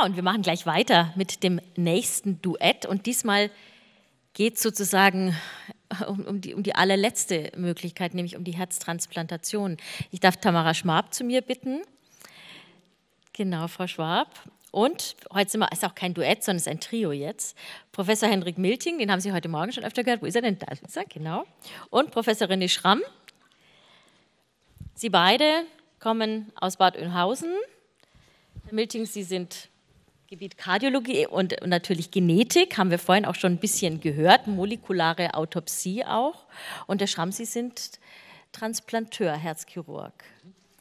Genau, und wir machen gleich weiter mit dem nächsten Duett. Und diesmal geht es sozusagen äh, um, um, die, um die allerletzte Möglichkeit, nämlich um die Herztransplantation. Ich darf Tamara Schwab zu mir bitten. Genau, Frau Schwab. Und heute sind wir, ist auch kein Duett, sondern es ist ein Trio jetzt. Professor Hendrik Milting, den haben Sie heute Morgen schon öfter gehört. Wo ist er denn? Da ist er, genau. Und Professor René Schramm. Sie beide kommen aus Bad Oeynhausen. Herr Milting, Sie sind Gebiet Kardiologie und natürlich Genetik haben wir vorhin auch schon ein bisschen gehört, molekulare Autopsie auch. Und Herr Schramm, Sie sind Transplanteur, Herzchirurg.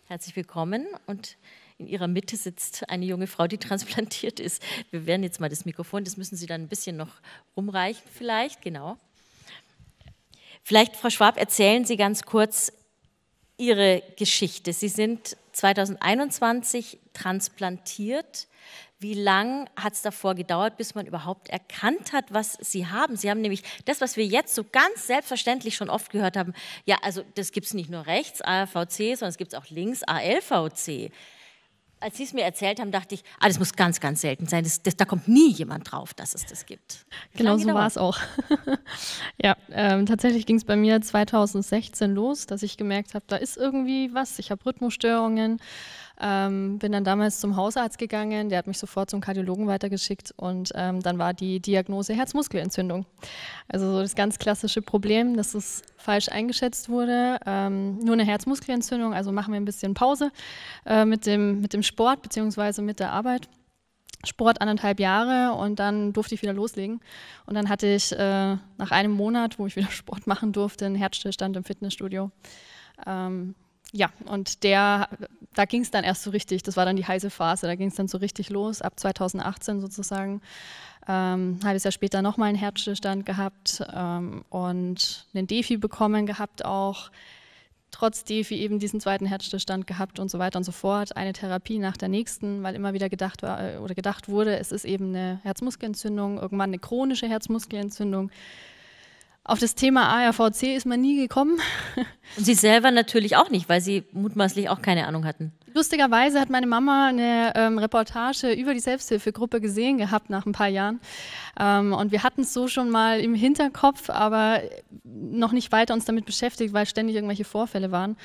Herzlich willkommen und in Ihrer Mitte sitzt eine junge Frau, die transplantiert ist. Wir werden jetzt mal das Mikrofon, das müssen Sie dann ein bisschen noch rumreichen vielleicht, genau. Vielleicht, Frau Schwab, erzählen Sie ganz kurz Ihre Geschichte. Sie sind 2021 transplantiert wie lang hat es davor gedauert, bis man überhaupt erkannt hat, was sie haben. Sie haben nämlich das, was wir jetzt so ganz selbstverständlich schon oft gehört haben, ja, also das gibt es nicht nur rechts, ALVC, sondern es gibt es auch links, ALVC. Als Sie es mir erzählt haben, dachte ich, ah, das muss ganz, ganz selten sein. Das, das, da kommt nie jemand drauf, dass es das gibt. Wie genau so war es auch. ja, ähm, tatsächlich ging es bei mir 2016 los, dass ich gemerkt habe, da ist irgendwie was. Ich habe Rhythmusstörungen ähm, bin dann damals zum Hausarzt gegangen, der hat mich sofort zum Kardiologen weitergeschickt und ähm, dann war die Diagnose Herzmuskelentzündung. Also so das ganz klassische Problem, dass es falsch eingeschätzt wurde. Ähm, nur eine Herzmuskelentzündung, also machen wir ein bisschen Pause äh, mit, dem, mit dem Sport bzw. mit der Arbeit. Sport anderthalb Jahre und dann durfte ich wieder loslegen. Und dann hatte ich äh, nach einem Monat, wo ich wieder Sport machen durfte, einen Herzstillstand im Fitnessstudio. Ähm, ja, und der, da ging es dann erst so richtig, das war dann die heiße Phase, da ging es dann so richtig los, ab 2018 sozusagen. Ähm, ein halbes Jahr später nochmal einen Herzstillstand gehabt ähm, und einen Defi bekommen gehabt auch. Trotz Defi eben diesen zweiten Herzstillstand gehabt und so weiter und so fort. Eine Therapie nach der nächsten, weil immer wieder gedacht war äh, oder gedacht wurde, es ist eben eine Herzmuskelentzündung, irgendwann eine chronische Herzmuskelentzündung auf das Thema ARVC ist man nie gekommen. Und Sie selber natürlich auch nicht, weil Sie mutmaßlich auch keine Ahnung hatten. Lustigerweise hat meine Mama eine ähm, Reportage über die Selbsthilfegruppe gesehen gehabt nach ein paar Jahren. Ähm, und wir hatten es so schon mal im Hinterkopf, aber noch nicht weiter uns damit beschäftigt, weil ständig irgendwelche Vorfälle waren.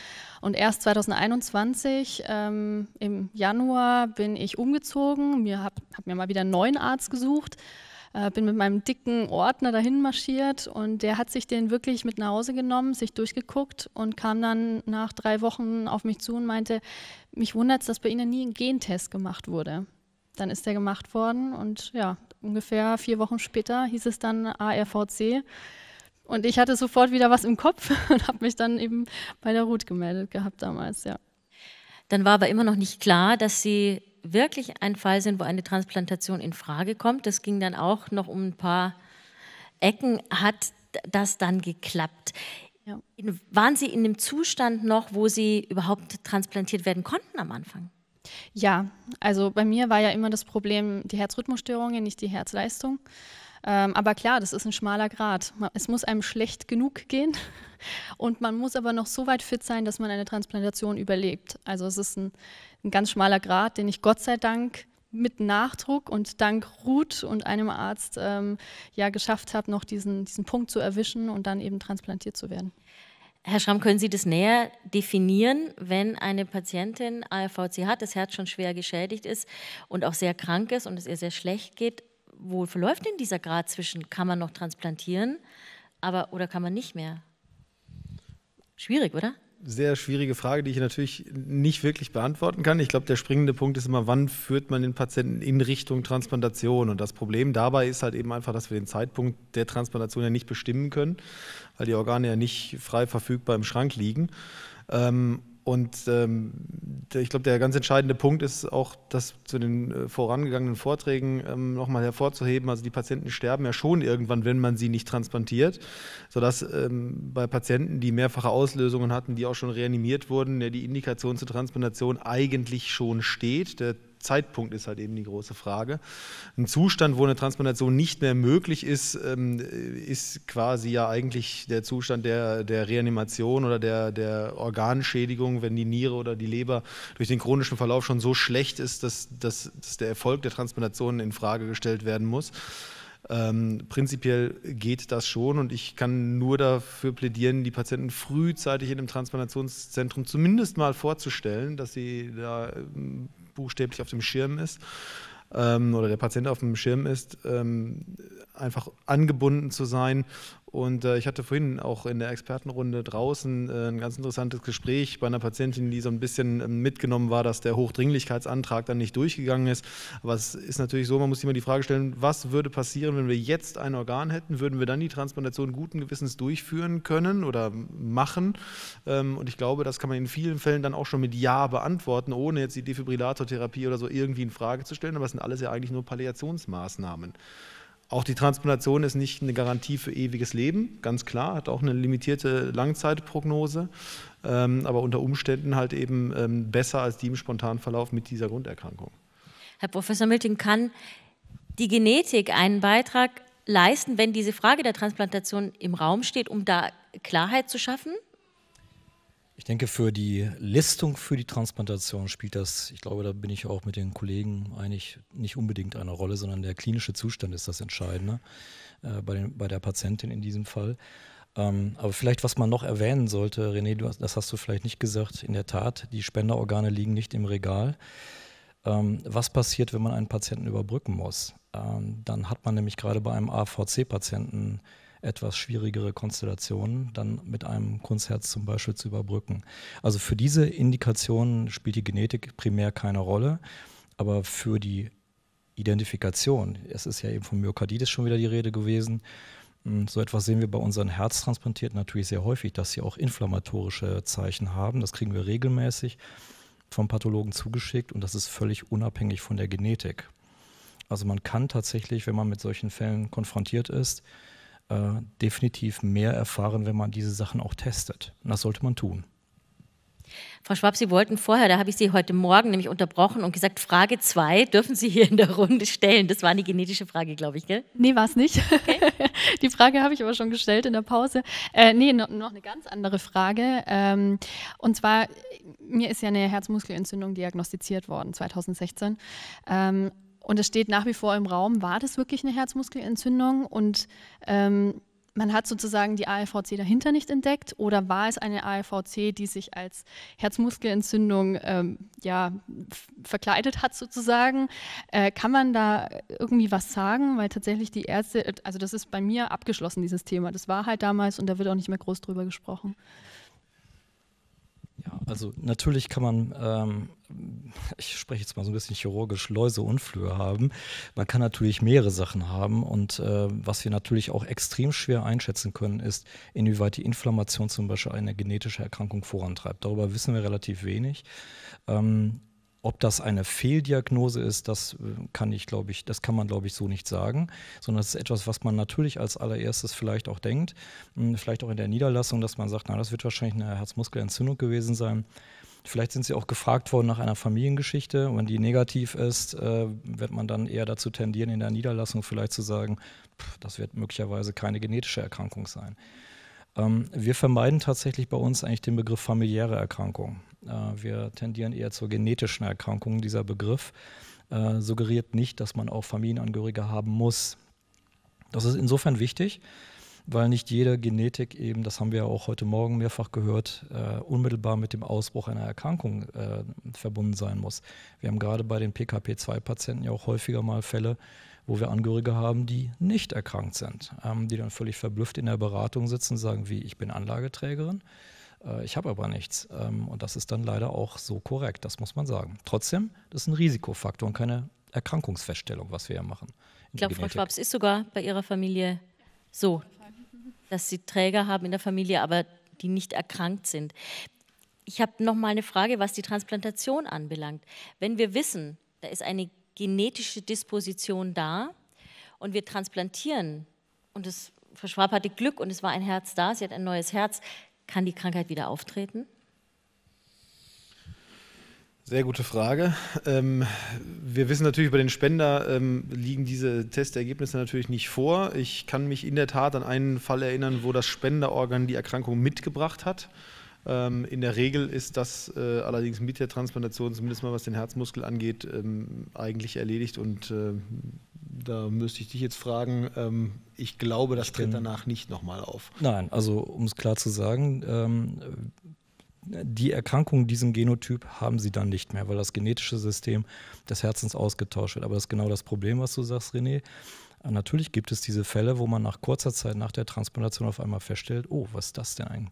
Und erst 2021, ähm, im Januar, bin ich umgezogen. Mir habe hab mir mal wieder einen neuen Arzt gesucht. Äh, bin mit meinem dicken Ordner dahin marschiert und der hat sich den wirklich mit nach Hause genommen, sich durchgeguckt und kam dann nach drei Wochen auf mich zu und meinte, mich wundert es, dass bei Ihnen nie ein Gentest gemacht wurde. Dann ist der gemacht worden und ja, ungefähr vier Wochen später hieß es dann ARVC. Und ich hatte sofort wieder was im Kopf und habe mich dann eben bei der Ruth gemeldet gehabt damals, ja. Dann war aber immer noch nicht klar, dass Sie wirklich ein Fall sind, wo eine Transplantation in Frage kommt, das ging dann auch noch um ein paar Ecken, hat das dann geklappt. Ja. Waren Sie in dem Zustand noch, wo Sie überhaupt transplantiert werden konnten am Anfang? Ja, also bei mir war ja immer das Problem die Herzrhythmusstörungen, nicht die Herzleistung. Ähm, aber klar, das ist ein schmaler Grad. Es muss einem schlecht genug gehen und man muss aber noch so weit fit sein, dass man eine Transplantation überlebt. Also es ist ein, ein ganz schmaler Grad, den ich Gott sei Dank mit Nachdruck und dank Ruth und einem Arzt ähm, ja geschafft habe, noch diesen, diesen Punkt zu erwischen und dann eben transplantiert zu werden. Herr Schramm, können Sie das näher definieren, wenn eine Patientin ARVC hat, das Herz schon schwer geschädigt ist und auch sehr krank ist und es ihr sehr schlecht geht? wo verläuft denn dieser Grad zwischen, kann man noch transplantieren aber, oder kann man nicht mehr? Schwierig, oder? Sehr schwierige Frage, die ich natürlich nicht wirklich beantworten kann. Ich glaube, der springende Punkt ist immer, wann führt man den Patienten in Richtung Transplantation? Und das Problem dabei ist halt eben einfach, dass wir den Zeitpunkt der Transplantation ja nicht bestimmen können, weil die Organe ja nicht frei verfügbar im Schrank liegen. Ähm, und ähm, ich glaube, der ganz entscheidende Punkt ist auch, das zu den äh, vorangegangenen Vorträgen ähm, nochmal hervorzuheben. Also die Patienten sterben ja schon irgendwann, wenn man sie nicht transplantiert, sodass ähm, bei Patienten, die mehrfache Auslösungen hatten, die auch schon reanimiert wurden, ja, die Indikation zur Transplantation eigentlich schon steht. Der Zeitpunkt ist halt eben die große Frage. Ein Zustand, wo eine Transplantation nicht mehr möglich ist, ähm, ist quasi ja eigentlich der Zustand der, der Reanimation oder der, der Organschädigung, wenn die Niere oder die Leber durch den chronischen Verlauf schon so schlecht ist, dass, dass, dass der Erfolg der Transplantation in Frage gestellt werden muss. Ähm, prinzipiell geht das schon und ich kann nur dafür plädieren, die Patienten frühzeitig in einem Transplantationszentrum zumindest mal vorzustellen, dass sie da ähm, buchstäblich auf dem Schirm ist ähm, oder der Patient auf dem Schirm ist, ähm, einfach angebunden zu sein. Und äh, ich hatte vorhin auch in der Expertenrunde draußen äh, ein ganz interessantes Gespräch bei einer Patientin, die so ein bisschen äh, mitgenommen war, dass der Hochdringlichkeitsantrag dann nicht durchgegangen ist. Aber es ist natürlich so, man muss sich immer die Frage stellen, was würde passieren, wenn wir jetzt ein Organ hätten? Würden wir dann die Transplantation guten Gewissens durchführen können oder machen? Ähm, und ich glaube, das kann man in vielen Fällen dann auch schon mit Ja beantworten, ohne jetzt die Defibrillatortherapie oder so irgendwie in Frage zu stellen. Aber es sind alles ja eigentlich nur Palliationsmaßnahmen. Auch die Transplantation ist nicht eine Garantie für ewiges Leben, ganz klar, hat auch eine limitierte Langzeitprognose, ähm, aber unter Umständen halt eben ähm, besser als die im spontanen Verlauf mit dieser Grunderkrankung. Herr Professor Milting, kann die Genetik einen Beitrag leisten, wenn diese Frage der Transplantation im Raum steht, um da Klarheit zu schaffen? Ich denke, für die Listung für die Transplantation spielt das, ich glaube, da bin ich auch mit den Kollegen eigentlich nicht unbedingt eine Rolle, sondern der klinische Zustand ist das Entscheidende äh, bei, den, bei der Patientin in diesem Fall. Ähm, aber vielleicht, was man noch erwähnen sollte, René, du, das hast du vielleicht nicht gesagt, in der Tat, die Spenderorgane liegen nicht im Regal. Ähm, was passiert, wenn man einen Patienten überbrücken muss? Ähm, dann hat man nämlich gerade bei einem AVC-Patienten etwas schwierigere Konstellationen dann mit einem Kunstherz zum Beispiel zu überbrücken. Also für diese Indikationen spielt die Genetik primär keine Rolle, aber für die Identifikation, es ist ja eben von Myokarditis schon wieder die Rede gewesen, hm, so etwas sehen wir bei unseren Herztransplantierten natürlich sehr häufig, dass sie auch inflammatorische Zeichen haben. Das kriegen wir regelmäßig vom Pathologen zugeschickt und das ist völlig unabhängig von der Genetik. Also man kann tatsächlich, wenn man mit solchen Fällen konfrontiert ist, äh, definitiv mehr erfahren, wenn man diese Sachen auch testet. Und das sollte man tun. Frau Schwab, Sie wollten vorher, da habe ich Sie heute Morgen nämlich unterbrochen und gesagt, Frage 2 dürfen Sie hier in der Runde stellen. Das war eine genetische Frage, glaube ich, gell? Nee, war es nicht. Okay. Die Frage habe ich aber schon gestellt in der Pause. Äh, nee, no, noch eine ganz andere Frage. Ähm, und zwar, mir ist ja eine Herzmuskelentzündung diagnostiziert worden, 2016. Ähm, und es steht nach wie vor im Raum, war das wirklich eine Herzmuskelentzündung? Und ähm, man hat sozusagen die ALVC dahinter nicht entdeckt oder war es eine ALVC, die sich als Herzmuskelentzündung ähm, ja, verkleidet hat sozusagen? Äh, kann man da irgendwie was sagen? Weil tatsächlich die Ärzte, also das ist bei mir abgeschlossen, dieses Thema. Das war halt damals und da wird auch nicht mehr groß drüber gesprochen. Ja, also natürlich kann man ähm, ich spreche jetzt mal so ein bisschen chirurgisch, Läuse und Flöhe haben. Man kann natürlich mehrere Sachen haben und äh, was wir natürlich auch extrem schwer einschätzen können, ist, inwieweit die Inflammation zum Beispiel eine genetische Erkrankung vorantreibt. Darüber wissen wir relativ wenig. Ähm, ob das eine Fehldiagnose ist, das äh, kann ich, glaube ich, das kann man, glaube ich, so nicht sagen, sondern es ist etwas, was man natürlich als allererstes vielleicht auch denkt, hm, vielleicht auch in der Niederlassung, dass man sagt, na, das wird wahrscheinlich eine Herzmuskelentzündung gewesen sein. Vielleicht sind sie auch gefragt worden nach einer Familiengeschichte. Und wenn die negativ ist, äh, wird man dann eher dazu tendieren, in der Niederlassung vielleicht zu sagen, pff, das wird möglicherweise keine genetische Erkrankung sein. Ähm, wir vermeiden tatsächlich bei uns eigentlich den Begriff familiäre Erkrankung. Äh, wir tendieren eher zur genetischen Erkrankung. Dieser Begriff äh, suggeriert nicht, dass man auch Familienangehörige haben muss. Das ist insofern wichtig, weil nicht jeder Genetik eben, das haben wir ja auch heute Morgen mehrfach gehört, äh, unmittelbar mit dem Ausbruch einer Erkrankung äh, verbunden sein muss. Wir haben gerade bei den PKP2-Patienten ja auch häufiger mal Fälle, wo wir Angehörige haben, die nicht erkrankt sind, ähm, die dann völlig verblüfft in der Beratung sitzen und sagen, wie, ich bin Anlageträgerin, äh, ich habe aber nichts. Ähm, und das ist dann leider auch so korrekt, das muss man sagen. Trotzdem, das ist ein Risikofaktor und keine Erkrankungsfeststellung, was wir ja machen. Ich glaube, Frau Schwab, es ist sogar bei Ihrer Familie so, dass sie Träger haben in der Familie, aber die nicht erkrankt sind. Ich habe noch mal eine Frage, was die Transplantation anbelangt. Wenn wir wissen, da ist eine genetische Disposition da und wir transplantieren und es Frau Schwab hatte Glück und es war ein Herz da, sie hat ein neues Herz, kann die Krankheit wieder auftreten? Sehr gute Frage. Ähm, wir wissen natürlich über den Spender, ähm, liegen diese Testergebnisse natürlich nicht vor. Ich kann mich in der Tat an einen Fall erinnern, wo das Spenderorgan die Erkrankung mitgebracht hat. Ähm, in der Regel ist das äh, allerdings mit der Transplantation, zumindest mal was den Herzmuskel angeht, ähm, eigentlich erledigt. Und äh, da müsste ich dich jetzt fragen, ähm, ich glaube, das tritt danach nicht nochmal auf. Nein, also um es klar zu sagen, ähm, die Erkrankung diesem Genotyp haben sie dann nicht mehr, weil das genetische System des Herzens ausgetauscht wird. Aber das ist genau das Problem, was du sagst, René. Ah, natürlich gibt es diese Fälle, wo man nach kurzer Zeit nach der Transplantation auf einmal feststellt, oh, was ist das denn ein?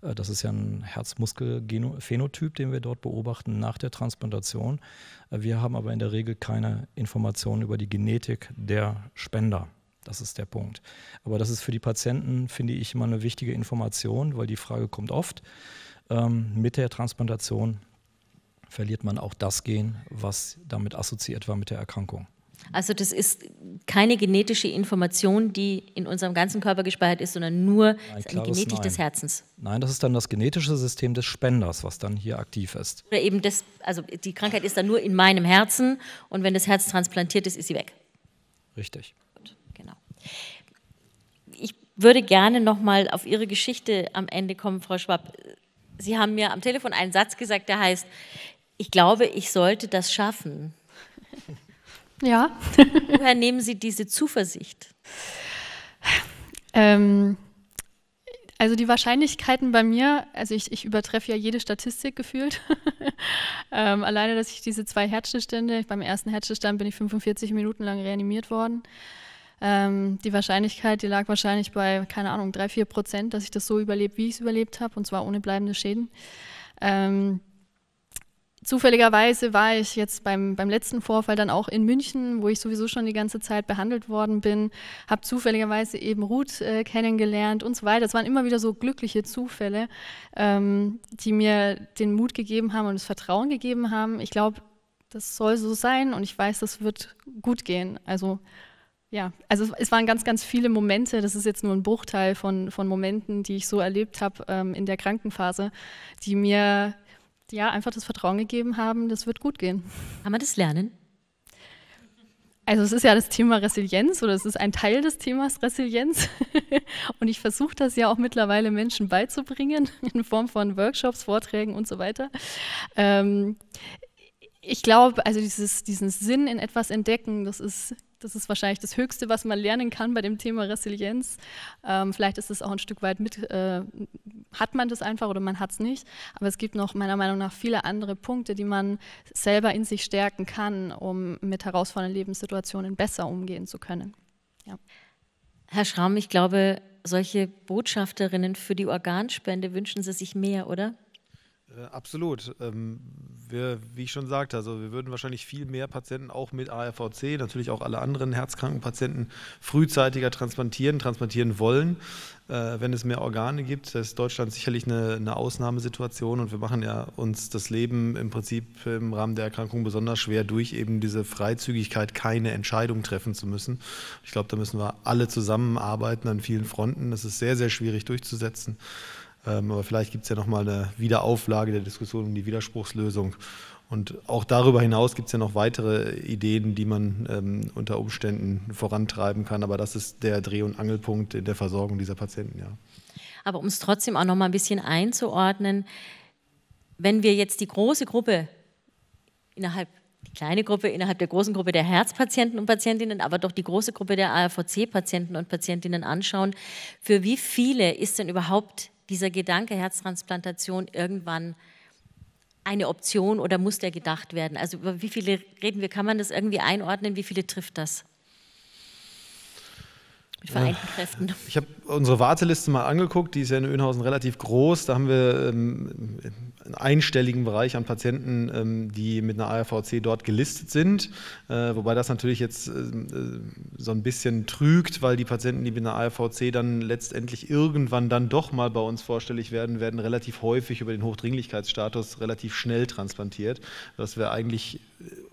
Äh, das ist ja ein Herzmuskelphänotyp, den wir dort beobachten nach der Transplantation. Äh, wir haben aber in der Regel keine Informationen über die Genetik der Spender. Das ist der Punkt. Aber das ist für die Patienten, finde ich, immer eine wichtige Information, weil die Frage kommt oft ähm, mit der Transplantation verliert man auch das Gen, was damit assoziiert war mit der Erkrankung. Also das ist keine genetische Information, die in unserem ganzen Körper gespeichert ist, sondern nur die Genetik Nein. des Herzens. Nein, das ist dann das genetische System des Spenders, was dann hier aktiv ist. Oder eben das, also die Krankheit ist dann nur in meinem Herzen und wenn das Herz transplantiert ist, ist sie weg. Richtig. Gut, genau. Ich würde gerne nochmal auf Ihre Geschichte am Ende kommen, Frau Schwab. Sie haben mir am Telefon einen Satz gesagt, der heißt, ich glaube, ich sollte das schaffen. Ja. Woher nehmen Sie diese Zuversicht? Ähm, also die Wahrscheinlichkeiten bei mir, also ich, ich übertreffe ja jede Statistik gefühlt. ähm, alleine, dass ich diese zwei Herzstillstände, beim ersten Herzstillstand bin ich 45 Minuten lang reanimiert worden. Ähm, die Wahrscheinlichkeit, die lag wahrscheinlich bei, keine Ahnung, drei vier Prozent, dass ich das so überlebe, wie ich es überlebt habe, und zwar ohne bleibende Schäden. Ähm, Zufälligerweise war ich jetzt beim, beim letzten Vorfall dann auch in München, wo ich sowieso schon die ganze Zeit behandelt worden bin, habe zufälligerweise eben Ruth äh, kennengelernt und so weiter. Es waren immer wieder so glückliche Zufälle, ähm, die mir den Mut gegeben haben und das Vertrauen gegeben haben. Ich glaube, das soll so sein und ich weiß, das wird gut gehen. Also ja, also es waren ganz, ganz viele Momente. Das ist jetzt nur ein Bruchteil von, von Momenten, die ich so erlebt habe ähm, in der Krankenphase, die mir ja einfach das Vertrauen gegeben haben, das wird gut gehen. Kann man das lernen? Also es ist ja das Thema Resilienz oder es ist ein Teil des Themas Resilienz. und ich versuche das ja auch mittlerweile Menschen beizubringen in Form von Workshops, Vorträgen und so weiter. Ähm, ich glaube, also dieses, diesen Sinn in etwas entdecken, das ist das ist wahrscheinlich das Höchste, was man lernen kann bei dem Thema Resilienz. Ähm, vielleicht ist es auch ein Stück weit mit, äh, hat man das einfach oder man hat es nicht. Aber es gibt noch meiner Meinung nach viele andere Punkte, die man selber in sich stärken kann, um mit herausfordernden Lebenssituationen besser umgehen zu können. Ja. Herr Schramm, ich glaube, solche Botschafterinnen für die Organspende wünschen Sie sich mehr, oder? Äh, absolut. Ähm, wir, wie ich schon sagte, also wir würden wahrscheinlich viel mehr Patienten auch mit ARVC, natürlich auch alle anderen herzkranken Patienten, frühzeitiger transplantieren, transplantieren wollen, äh, wenn es mehr Organe gibt. Da ist Deutschland sicherlich eine, eine, Ausnahmesituation und wir machen ja uns das Leben im Prinzip im Rahmen der Erkrankung besonders schwer durch eben diese Freizügigkeit, keine Entscheidung treffen zu müssen. Ich glaube, da müssen wir alle zusammenarbeiten an vielen Fronten. Das ist sehr, sehr schwierig durchzusetzen. Ähm, aber vielleicht gibt es ja nochmal eine Wiederauflage der Diskussion um die Widerspruchslösung. Und auch darüber hinaus gibt es ja noch weitere Ideen, die man ähm, unter Umständen vorantreiben kann. Aber das ist der Dreh- und Angelpunkt in der Versorgung dieser Patienten, ja. Aber um es trotzdem auch noch mal ein bisschen einzuordnen, wenn wir jetzt die große Gruppe innerhalb die kleine Gruppe innerhalb der großen Gruppe der Herzpatienten und Patientinnen, aber doch die große Gruppe der ARVC-Patienten und Patientinnen anschauen, für wie viele ist denn überhaupt dieser Gedanke Herztransplantation irgendwann eine Option oder muss der gedacht werden? Also über wie viele reden wir? Kann man das irgendwie einordnen? Wie viele trifft das? Mit vereinten Kräften. Ich habe unsere Warteliste mal angeguckt, die ist ja in Önhausen relativ groß. Da haben wir ähm, einen einstelligen Bereich an Patienten, ähm, die mit einer ARVC dort gelistet sind. Äh, wobei das natürlich jetzt äh, äh, so ein bisschen trügt, weil die Patienten, die mit einer ARVC dann letztendlich irgendwann dann doch mal bei uns vorstellig werden, werden relativ häufig über den Hochdringlichkeitsstatus relativ schnell transplantiert, was wir eigentlich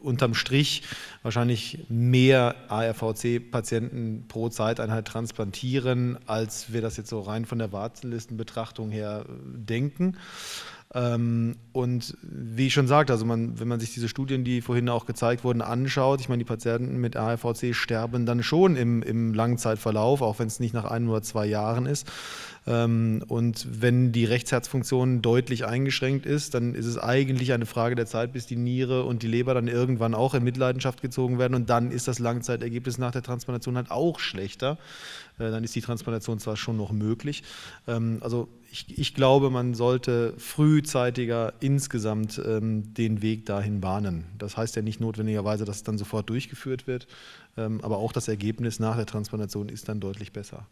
unterm Strich wahrscheinlich mehr ARVC-Patienten pro Zeiteinheit transplantieren, als wir das jetzt so rein von der Wartelistenbetrachtung her äh, denken. Ähm, und wie ich schon sagte, also man, wenn man sich diese Studien, die vorhin auch gezeigt wurden, anschaut, ich meine, die Patienten mit ARVC sterben dann schon im, im Langzeitverlauf, auch wenn es nicht nach ein oder zwei Jahren ist. Ähm, und wenn die Rechtsherzfunktion deutlich eingeschränkt ist, dann ist es eigentlich eine Frage der Zeit, bis die Niere und die Leber dann irgendwann auch in Mitleidenschaft gezogen werden. Und dann ist das Langzeitergebnis nach der Transplantation halt auch schlechter. Äh, dann ist die Transplantation zwar schon noch möglich. Ähm, also ich, ich, glaube, man sollte frühzeitiger insgesamt ähm, den Weg dahin bahnen. Das heißt ja nicht notwendigerweise, dass es dann sofort durchgeführt wird, ähm, aber auch das Ergebnis nach der Transplantation ist dann deutlich besser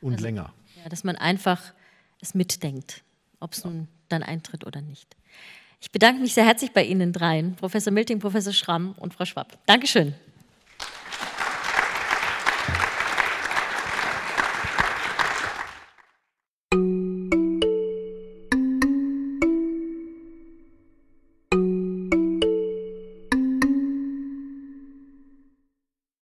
und also, länger. Ja, dass man einfach es mitdenkt, ob es ja. nun dann eintritt oder nicht. Ich bedanke mich sehr herzlich bei Ihnen dreien, Professor Milting, Professor Schramm und Frau Schwab. Dankeschön.